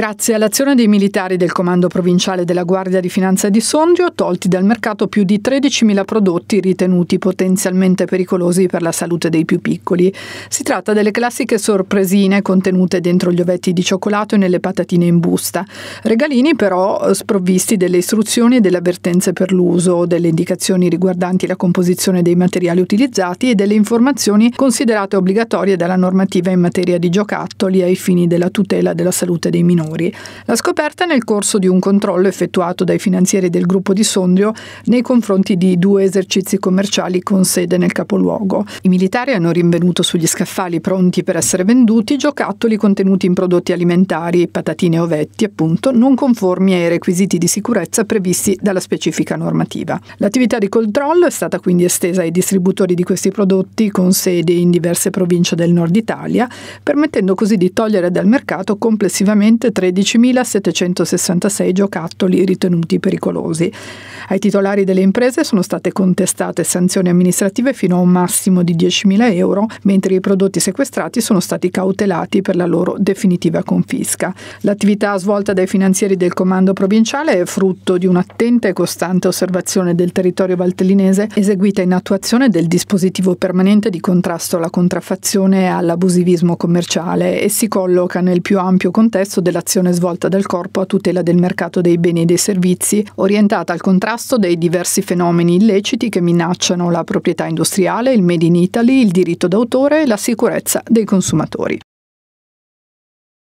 Grazie all'azione dei militari del Comando Provinciale della Guardia di Finanza di Sondrio, tolti dal mercato più di 13.000 prodotti ritenuti potenzialmente pericolosi per la salute dei più piccoli. Si tratta delle classiche sorpresine contenute dentro gli ovetti di cioccolato e nelle patatine in busta. Regalini però sprovvisti delle istruzioni e delle avvertenze per l'uso, delle indicazioni riguardanti la composizione dei materiali utilizzati e delle informazioni considerate obbligatorie dalla normativa in materia di giocattoli ai fini della tutela della salute dei minori. Mauri. La scoperta è nel corso di un controllo effettuato dai finanzieri del gruppo di Sondrio nei confronti di due esercizi commerciali con sede nel capoluogo. I militari hanno rinvenuto sugli scaffali pronti per essere venduti giocattoli contenuti in prodotti alimentari, patatine o vetti, appunto, non conformi ai requisiti di sicurezza previsti dalla specifica normativa. L'attività di controllo è stata quindi estesa ai distributori di questi prodotti con sede in diverse province del nord Italia, permettendo così di togliere dal mercato complessivamente 13.766 giocattoli ritenuti pericolosi. Ai titolari delle imprese sono state contestate sanzioni amministrative fino a un massimo di 10.000 euro, mentre i prodotti sequestrati sono stati cautelati per la loro definitiva confisca. L'attività svolta dai finanzieri del comando provinciale è frutto di un'attenta e costante osservazione del territorio valtellinese eseguita in attuazione del dispositivo permanente di contrasto alla contraffazione e all'abusivismo commerciale e si colloca nel più ampio contesto della l'azione svolta dal corpo a tutela del mercato dei beni e dei servizi, orientata al contrasto dei diversi fenomeni illeciti che minacciano la proprietà industriale, il Made in Italy, il diritto d'autore e la sicurezza dei consumatori.